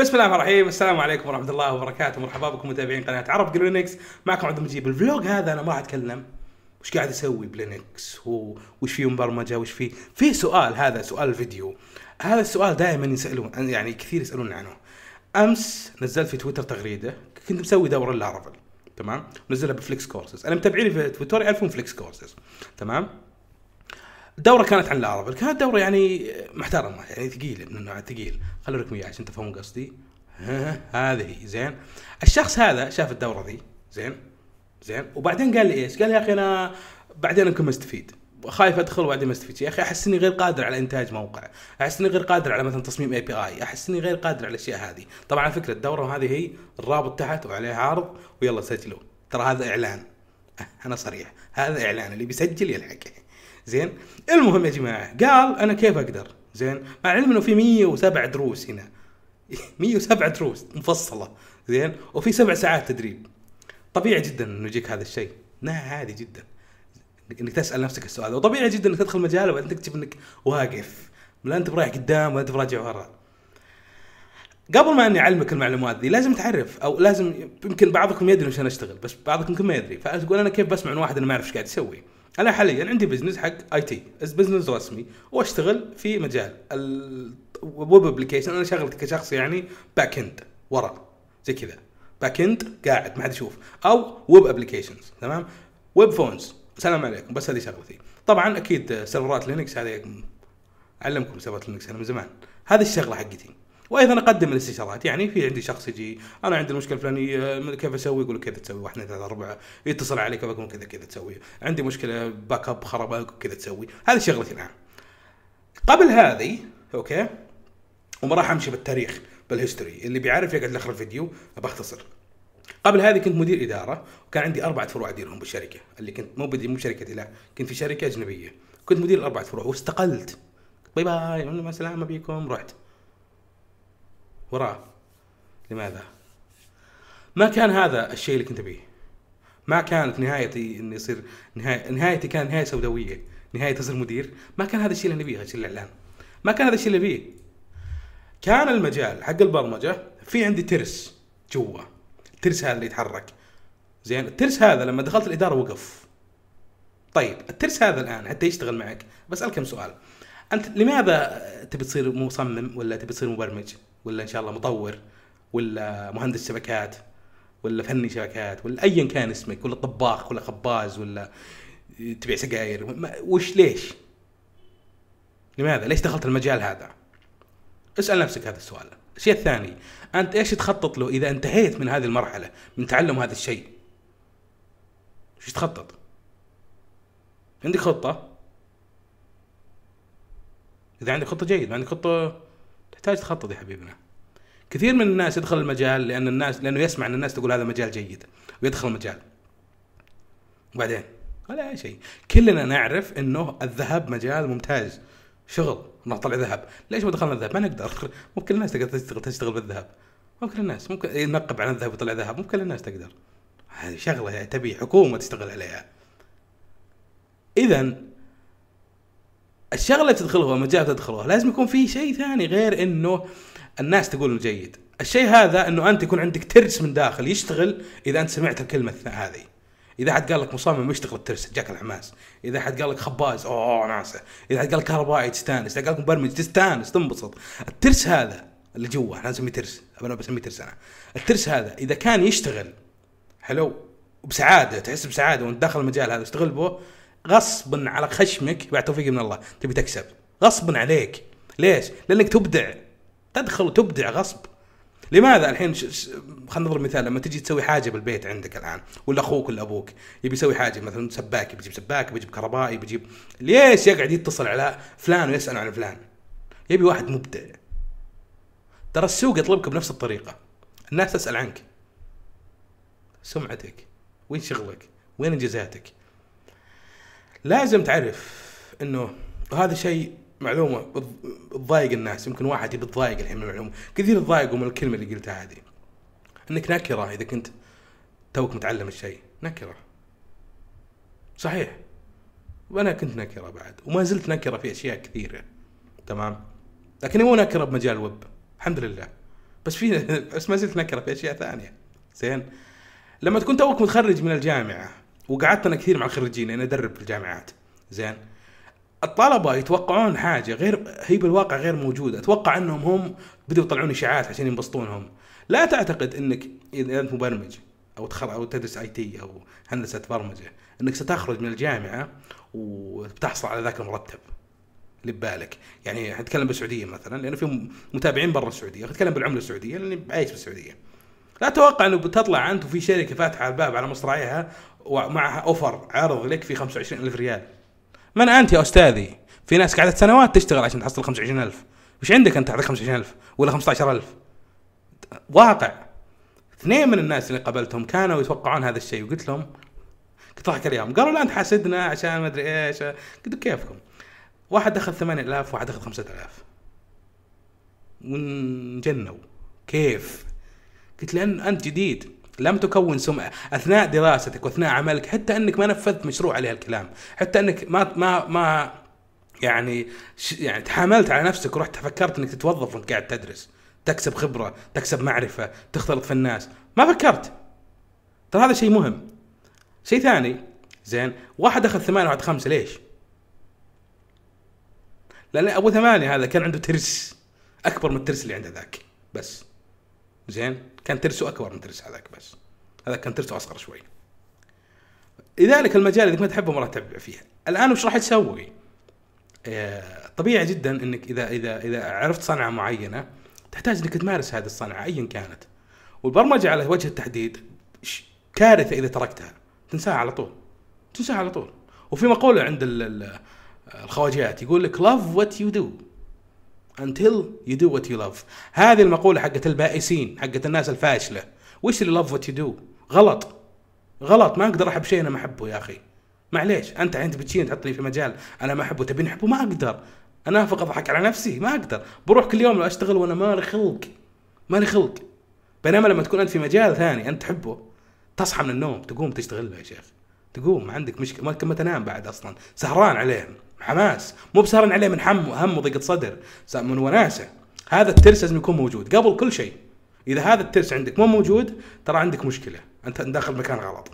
بسم الله الرحمن الرحيم السلام عليكم ورحمه الله وبركاته مرحبا بكم متابعين قناه عرب جلينكس معكم عبد المجيد الفلوج هذا انا ما راح اتكلم وش قاعد اسوي بلينكس وش فيه مبرمجه وش فيه في سؤال هذا سؤال فيديو هذا السؤال دائما يسالون يعني كثير يسالون عنه امس نزلت في تويتر تغريده كنت مسوي دوره اللارفل تمام ونزلها بفليكس كورسز انا متابعيني في تويتر يعرفون فليكس كورسز تمام الدوره كانت عن الارابل كانت دوره يعني محترمه يعني ثقيله من النوع الثقيل خلوا لكم اياها عشان تفهمون قصدي هذه زين الشخص هذا شاف الدوره ذي زين زين وبعدين قال لي ايش؟ قال يا اخي انا بعدين يمكن مستفيد خايف ادخل وبعدين ما استفيد يا اخي احس اني غير قادر على انتاج موقع احس اني غير قادر على مثلا تصميم اي بي اي احس اني غير قادر على الاشياء هذه طبعا على فكره الدوره هذه هي الرابط تحت وعليه عرض ويلا سجلوا ترى هذا اعلان أه، انا صريح هذا اعلان اللي بيسجل يلحق زين المهم يا جماعه قال انا كيف اقدر زين مع العلم انه في 107 دروس هنا 107 دروس مفصله زين وفي سبع ساعات تدريب طبيعي جدا انه يجيك هذا الشيء لا عادي جدا انك تسال نفسك السؤال وطبيعي جدا انك تدخل مجال وبعدين تكتشف انك واقف لا انت برايح قدام ولا انت براجع ورا قبل ما اني اعلمك المعلومات دي لازم تعرف او لازم يمكن بعضكم يدري انا اشتغل بس بعضكم يمكن ما يدري فتقول انا كيف بسمع من واحد انا ما اعرف ايش قاعد يسوي انا حاليا عندي بزنس حق اي تي بزنس رسمي واشتغل في مجال الويب ابلكيشن انا شغلت كشخص يعني باك اند ورا زي كذا باك اند قاعد ما حد يشوف او ويب ابلكيشنز تمام ويب فونز السلام عليكم بس هذه شغلتي طبعا اكيد سيرفرات لينكس هذه علمكم سيرفرات لينكس انا من زمان هذه الشغله حقتي وايضا اقدم الاستشارات يعني في عندي شخص يجي انا عندي المشكله الفلانيه كيف اسوي يقول كذا تسوي واحد اثنين ثلاثه اربعه يتصل عليك بقول كذا كذا تسوي عندي مشكله باك اب خرب كذا تسوي هذه شغلتي الان قبل هذه اوكي وما راح امشي بالتاريخ بالهيستوري اللي بيعرف يقعد لاخر الفيديو بختصر قبل هذه كنت مدير اداره وكان عندي اربعه فروع اديرهم بالشركه اللي كنت مو بدي مو شركتي لا كنت في شركه اجنبيه كنت مدير اربعه فروع واستقلت باي باي مع السلامه بيكم رحت وراه لماذا؟ ما كان هذا الشيء اللي كنت ابيه ما كانت نهايتي اني يصير نهاية نهايتي كان نهايه سوداويه نهايه تصير مدير ما كان هذا الشيء اللي نبيه الشيء الاعلان ما كان هذا الشيء اللي نبيه كان المجال حق البرمجه في عندي ترس جوا الترس هذا اللي يتحرك زين الترس هذا لما دخلت الاداره وقف طيب الترس هذا الان حتى يشتغل معك بسالك كم سؤال انت لماذا تبي تصير مصمم ولا تبي تصير مبرمج ولا ان شاء الله مطور ولا مهندس شبكات ولا فني شبكات ولا ايا كان اسمك ولا طباخ ولا خباز ولا تبيع سجاير وش ليش؟ لماذا؟ ليش دخلت المجال هذا؟ اسال نفسك هذا السؤال. الشيء الثاني انت ايش تخطط له اذا انتهيت من هذه المرحله من تعلم هذا الشيء؟ ايش تخطط؟ عندك خطه؟ اذا عندك خطه جيد ما عندك خطه تحتاج تخطط يا حبيبنا كثير من الناس يدخل المجال لان الناس لانه يسمع ان الناس تقول هذا مجال جيد ويدخل المجال وبعدين ولا اي شيء كلنا نعرف انه الذهب مجال ممتاز شغل نطلع ذهب ليش ما دخلنا الذهب ما نقدر مو كل الناس تقدر تشتغل تشتغل بالذهب مو كل الناس ممكن ينقب عن الذهب ويطلع ذهب مو كل الناس تقدر هذه شغله تبي حكومه تشتغل عليها اذا الشغله اللي بتدخلها مجال تدخلها لازم يكون في شيء ثاني غير انه الناس تقول انه جيد الشيء هذا انه انت يكون عندك ترس من داخل يشتغل اذا انت سمعت الكلمه هذه اذا حد قال لك مصمم يشتغل الترس جاك الحماس اذا حد قال لك خباز اوه ناسه اذا حد قال لك كهربائي تستانس اذا قال لك مبرمج تستانس تنبسط الترس هذا اللي جوا احنا نسميه ترس انا بسميه ترس انا الترس هذا اذا كان يشتغل حلو وبسعاده تحس بسعاده وانت داخل المجال هذا اشتغل به غصبا على خشمك بعد توفيق من الله تبي تكسب غصبا عليك ليش؟ لانك تبدع تدخل وتبدع غصب لماذا الحين ش... ش... خلينا نضرب مثال لما تجي تسوي حاجه بالبيت عندك الان ولا اخوك ولا ابوك يبي يسوي حاجه مثلا سباك بيجيب سباك بيجيب كهربائي بيجيب ليش يقعد يتصل على فلان ويسال عن فلان يبي واحد مبدع ترى السوق يطلبك بنفس الطريقه الناس تسال عنك سمعتك وين شغلك وين انجازاتك لازم تعرف انه هذا شيء معلومه تضايق الناس يمكن واحد يبي يتضايق الحين من المعلومه كثير تضايقوا من الكلمه اللي قلتها هذه انك نكره اذا كنت توك متعلم الشيء نكره صحيح وانا كنت نكره بعد وما زلت نكره في اشياء كثيره تمام لكن مو نكره بمجال الويب الحمد لله بس في بس ما زلت نكره في اشياء ثانيه زين لما تكون توك متخرج من الجامعه وقعدت انا كثير مع الخريجين انا ادرب في الجامعات زين الطلبه يتوقعون حاجه غير هي بالواقع غير موجوده اتوقع انهم هم بدوا يطلعون اشاعات عشان ينبسطونهم لا تعتقد انك اذا انت مبرمج او او تدرس اي تي او هندسه برمجه انك ستخرج من الجامعه وبتحصل على ذاك المرتب اللي ببالك يعني نتكلم بالسعوديه مثلا لانه في متابعين برا السعوديه اتكلم بالعمله السعوديه لاني عايش بالسعوديه لا تتوقع انه بتطلع انت وفي شركه فاتحه الباب على مصراعيها ومعها اوفر عرض لك في 25000 ريال من انت يا استاذي في ناس قعدت سنوات تشتغل عشان تحصل 25000 وش عندك انت تعطيك 25000 ولا 15000 واقع اثنين من الناس اللي قابلتهم كانوا يتوقعون هذا الشيء وقلت لهم كنت ضحك اليوم قالوا لا انت حاسدنا عشان ما ادري ايش قلت كيفكم واحد اخذ 8000 وواحد اخذ 5000 ونجنوا كيف؟ قلت لان انت جديد لم تكون سمعة أثناء دراستك وأثناء عملك حتى أنك ما نفذت مشروع عليها الكلام حتى أنك ما ما ما يعني يعني تحاملت على نفسك ورحت فكرت أنك تتوظف وأنت قاعد تدرس تكسب خبرة تكسب معرفة تختلط في الناس ما فكرت ترى هذا شيء مهم شيء ثاني زين واحد أخذ ثمانية واحد خمسة ليش لأن أبو ثمانية هذا كان عنده ترس أكبر من الترس اللي عنده ذاك بس زين كان ترسه اكبر من ترس هذاك بس هذا كان ترسه اصغر شوي لذلك المجال اذا ما تحبه ما راح تبع فيه الان وش راح تسوي؟ آه، طبيعي جدا انك اذا اذا اذا عرفت صنعه معينه تحتاج انك تمارس هذه الصنعه ايا كانت والبرمجه على وجه التحديد كارثه اذا تركتها تنساها على طول تنساها على طول وفي مقوله عند الخواجات يقول لك لاف وات يو دو until you do what you love هذه المقولة حقت البائسين حقت الناس الفاشلة وش اللي love what you do غلط غلط ما اقدر احب شيء انا ما احبه يا اخي معليش انت عند بتشين تحطني في مجال انا ما احبه تبيني احبه ما اقدر انا فقط اضحك على نفسي ما اقدر بروح كل يوم لو اشتغل وانا مالي خلق مالي خلق بينما لما تكون انت في مجال ثاني انت تحبه تصحى من النوم تقوم تشتغل له يا شيخ تقوم عندك مشكله ما تنام بعد اصلا سهران عليهم حماس مو بسهران عليه من حم وهم وضيقه صدر من وناسه هذا الترس لازم يكون موجود قبل كل شيء اذا هذا الترس عندك مو موجود ترى عندك مشكله انت داخل مكان غلط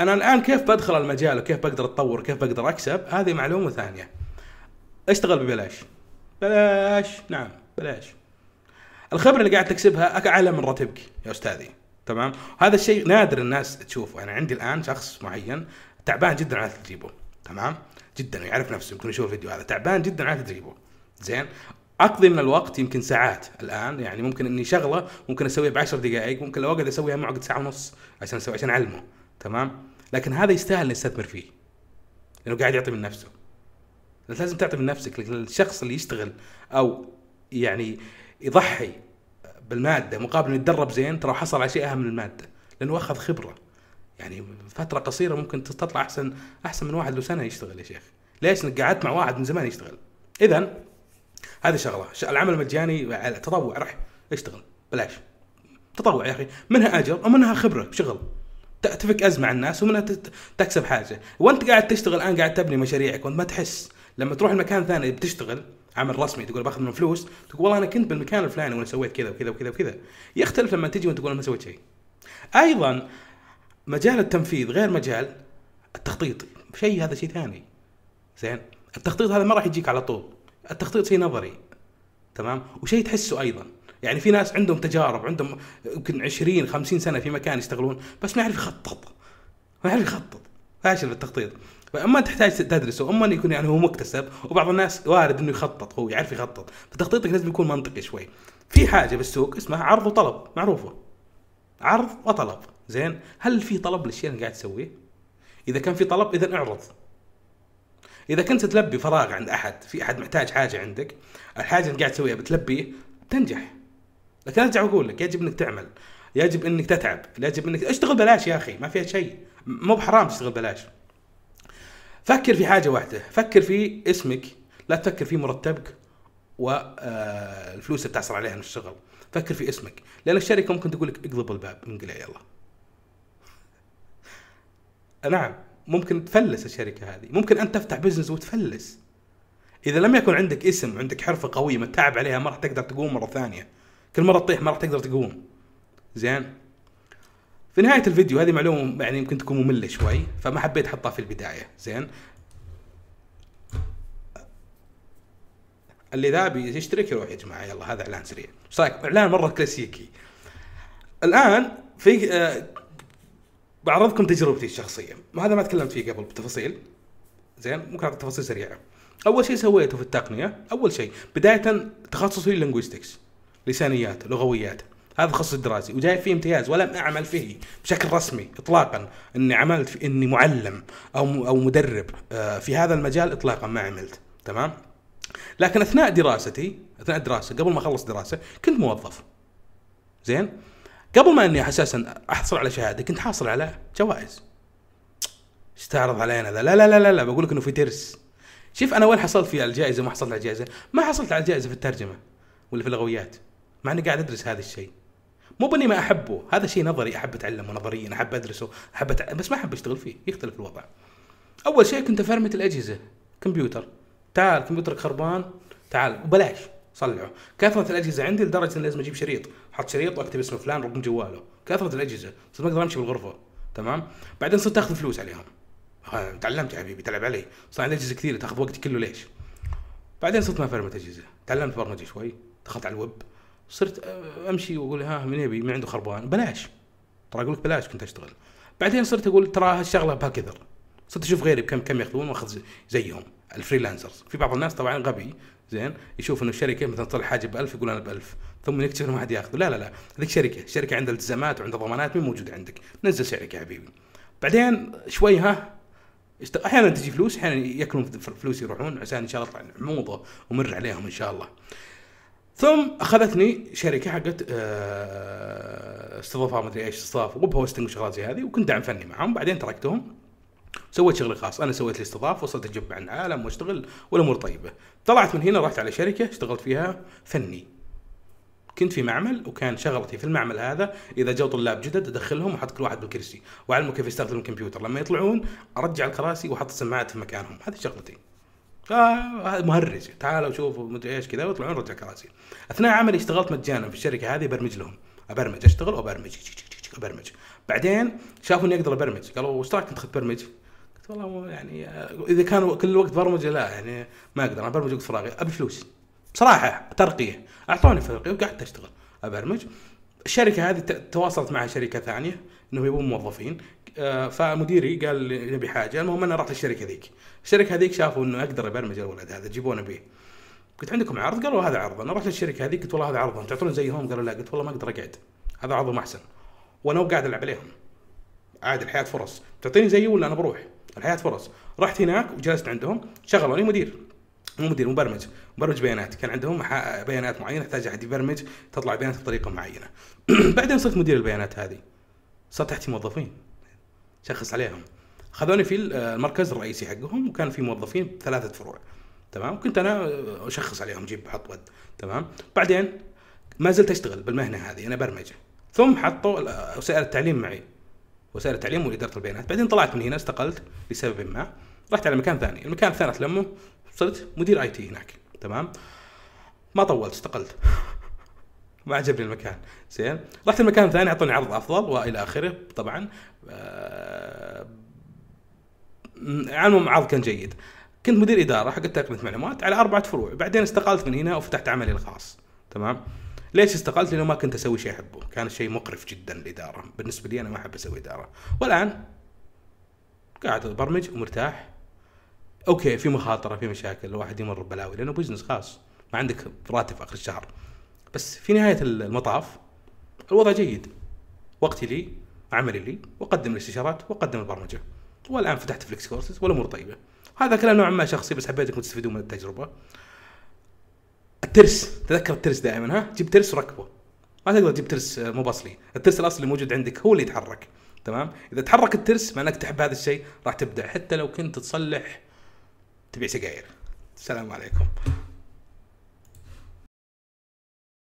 انا الان كيف بدخل المجال وكيف بقدر اتطور وكيف بقدر اكسب هذه معلومه ثانيه اشتغل ببلاش بلاش نعم بلاش الخبره اللي قاعد تكسبها اعلى من راتبك يا استاذي تمام هذا الشيء نادر الناس تشوفه انا عندي الان شخص معين تعبان جدا على تجيبه تمام جدا يعني يعرف نفسه يمكن يشوف الفيديو هذا تعبان جدا عارف تدريبه زين اقضي من الوقت يمكن ساعات الان يعني ممكن اني شغله ممكن اسويها ب 10 دقائق ممكن لو اقعد اسويها معه ساعه ونص عشان اسوي عشان اعلمه تمام لكن هذا يستاهل استثمر فيه لانه قاعد يعطي من نفسه لازم تعطي من نفسك لكن الشخص اللي يشتغل او يعني يضحي بالماده مقابل انه يتدرب زين ترى حصل على شيء اهم من الماده لانه اخذ خبره يعني فتره قصيره ممكن تطلع احسن احسن من واحد له سنه يشتغل يا شيخ ليش قعدت مع واحد من زمان يشتغل اذا هذه شغله العمل المجاني تطوع رح اشتغل بلاش تطوع يا اخي منها اجر ومنها خبره شغل تفك ازمه على الناس ومنها تكسب حاجه وانت قاعد تشتغل الان قاعد تبني مشاريعك وانت ما تحس لما تروح المكان ثاني بتشتغل عمل رسمي تقول باخذ منه فلوس تقول والله انا كنت بالمكان الفلاني وانا سويت كذا وكذا وكذا وكذا يختلف لما تجي وانت تقول انا ما سويت شيء ايضا مجال التنفيذ غير مجال التخطيط شيء هذا شيء ثاني زين التخطيط هذا ما راح يجيك على طول التخطيط شيء نظري تمام وشيء تحسه ايضا يعني في ناس عندهم تجارب عندهم يمكن 20 50 سنه في مكان يشتغلون بس ما يعرف يخطط ما يعرف يخطط فاشل في التخطيط فاما تحتاج تدرسه اما يكون يعني هو مكتسب وبعض الناس وارد انه يخطط هو يعرف يخطط فتخطيطك لازم يكون منطقي شوي في حاجه بالسوق اسمها عرض وطلب معروفه عرض وطلب زين هل في طلب للشيء اللي قاعد تسويه اذا كان في طلب اذا اعرض اذا كنت تلبي فراغ عند احد في احد محتاج حاجه عندك الحاجه اللي قاعد تسويها بتلبيه تنجح لكن ارجع واقول لك يجب انك تعمل يجب انك تتعب يجب انك اشتغل بلاش يا اخي ما فيها شيء مو بحرام تشتغل بلاش فكر في حاجه واحده فكر في اسمك لا تفكر في مرتبك والفلوس آه، اللي بتحصل عليها من الشغل فكر في اسمك لان الشركه ممكن تقول لك اقلب الباب انقلع يلا نعم ممكن تفلس الشركه هذه ممكن انت تفتح بزنس وتفلس اذا لم يكن عندك اسم وعندك حرفه قويه متعب عليها ما راح تقدر تقوم مره ثانيه كل مره تطيح ما راح تقدر تقوم زين في نهاية الفيديو هذه معلومة يعني يمكن تكون مملة شوي فما حبيت احطها في البداية زين اللي ذا بيشترك يروح يا جماعة يلا هذا اعلان سريع ايش رايك اعلان مرة كلاسيكي الان في آه، بعرضكم تجربتي الشخصيه هذا ما تكلمت فيه قبل بتفاصيل زين ممكن اعطي تفاصيل سريعه اول شيء سويته في التقنيه اول شيء بدايه تخصصي لينغويستكس لسانيات لغويات هذا تخصص دراسي وجايب فيه امتياز ولم اعمل فيه بشكل رسمي اطلاقا اني عملت في اني معلم او او مدرب آه، في هذا المجال اطلاقا ما عملت تمام لكن اثناء دراستي اثناء الدراسه قبل ما اخلص دراسه كنت موظف زين قبل ما اني اساسا احصل على شهاده كنت حاصل على جوائز استعرض علينا ذا لا لا لا لا, لا بقول لك انه في ترس شوف انا وين حصلت في الجائزه ما حصلت على الجائزه ما حصلت على الجائزه في الترجمه ولا في اللغويات مع اني قاعد ادرس هذا الشيء مو باني ما احبه هذا شيء نظري احب اتعلمه نظريا احب ادرسه احب أتع... بس ما احب اشتغل فيه يختلف الوضع اول شيء كنت افرمت الاجهزه كمبيوتر تعال كمبيوترك خربان تعال وبلاش صلحه كثرة الأجهزة عندي لدرجة أن لازم أجيب شريط حط شريط واكتب اسم فلان رقم جواله كثره الاجهزه صرت ما اقدر امشي بالغرفه تمام بعدين صرت اخذ فلوس عليهم تعلمت يا حبيبي تلعب علي صار عندي اجهزه كثيره تاخذ وقتي كله ليش بعدين صرت ما فرمت اجهزه تعلمت برمجه شوي دخلت على الويب صرت امشي واقول ها من يبي من عنده خربان بلاش ترى اقول لك بلاش كنت اشتغل بعدين صرت اقول ترى هالشغله بهكذا صرت اشوف غيري بكم كم ياخذون واخذ زيهم الفريلانسرز في بعض الناس طبعا غبي زين يشوف انه الشركه مثلا طلع حاجه ب 1000 يقول انا ب 1000 ثم يكتشف انه ما حد ياخذه لا لا لا هذيك شركه الشركه عندها التزامات وعندها ضمانات مين موجود عندك نزل سعرك يا حبيبي بعدين شوي ها احيانا تجي فلوس احيانا ياكلون فلوس يروحون عشان ان شاء الله اطلع عموضه ومر عليهم ان شاء الله ثم اخذتني شركه حقت آه، استضافه ما ادري ايش استضافه وبهوستنج وشغلات زي هذه وكنت دعم فني معهم بعدين تركتهم سويت شغل خاص انا سويت الاستضافه وصلت اجمع عن العالم واشتغل والامور طيبه طلعت من هنا رحت على شركه اشتغلت فيها فني كنت في معمل وكان شغلتي في المعمل هذا اذا جو طلاب جدد ادخلهم واحط كل واحد بالكرسي واعلمه كيف يستخدم الكمبيوتر لما يطلعون ارجع الكراسي واحط السماعات في مكانهم هذه شغلتي آه مهرج تعالوا شوفوا مدري ايش كذا ويطلعون رجع كراسي اثناء عملي اشتغلت مجانا في الشركه هذه برمج لهم ابرمج اشتغل وابرمج ابرمج بعدين شافوا اني اقدر ابرمج قالوا وش رايك انت برمج؟ قلت والله يعني اذا كان كل الوقت برمجه لا يعني ما اقدر انا برمج وقت فراغي ابي فلوس بصراحه ترقيه اعطوني ترقيه وقعدت اشتغل ابرمج الشركه هذه تواصلت مع شركه ثانيه انهم يبون موظفين آه، فمديري قال لي نبي حاجه المهم انا رحت الشركه ذيك الشركه هذيك شافوا انه اقدر ابرمج الولد هذا جيبونه بيه قلت عندكم عرض قالوا هذا عرض انا رحت للشركه هذيك قلت والله هذا عرضهم تعطون زيهم قالوا لا قلت والله ما اقدر اقعد هذا عرضهم احسن وانا قاعد العب عليهم عاد الحياه فرص تعطيني زيه ولا انا بروح الحياه فرص رحت هناك وجلست عندهم شغلوني مدير مو مدير مبرمج مبرمج بيانات كان عندهم بيانات معينه تحتاج احد يبرمج تطلع بيانات بطريقه معينه بعدين صرت مدير البيانات هذه صرت تحتي موظفين شخص عليهم خذوني في المركز الرئيسي حقهم وكان في موظفين ثلاثه فروع تمام كنت انا اشخص عليهم جيب حط ود تمام بعدين ما زلت اشتغل بالمهنه هذه انا برمجه ثم حطوا وسائل التعليم معي وسائل التعليم واداره البيانات بعدين طلعت من هنا استقلت لسبب ما رحت على مكان ثاني المكان الثاني لما صرت مدير اي تي هناك تمام ما طولت استقلت ما عجبني المكان زين رحت المكان الثاني اعطوني عرض افضل والى اخره طبعا آه... علمهم عرض كان جيد كنت مدير اداره حق تقنيه معلومات على اربعه فروع بعدين استقلت من هنا وفتحت عملي الخاص تمام ليش استقلت؟ لانه ما كنت اسوي شيء احبه، كان شيء مقرف جدا الاداره، بالنسبه لي انا ما احب اسوي اداره، والان قاعد ابرمج ومرتاح اوكي في مخاطره في مشاكل الواحد يمر ببلاوي لانه بزنس خاص ما عندك راتب اخر الشهر بس في نهايه المطاف الوضع جيد وقتي لي عملي لي واقدم الاستشارات واقدم البرمجه والان فتحت فليكس كورسز والامور طيبه هذا كلام نوعا ما شخصي بس حبيتكم تستفيدون من التجربه الترس تذكر الترس دائما ها جيب ترس وركبه ما تقدر تجيب ترس آه، مو باصلي الترس الاصلي موجود عندك هو اللي يتحرك تمام اذا تحرك الترس مع انك تحب هذا الشيء راح تبدع حتى لو كنت تصلح تبيع سجاير السلام عليكم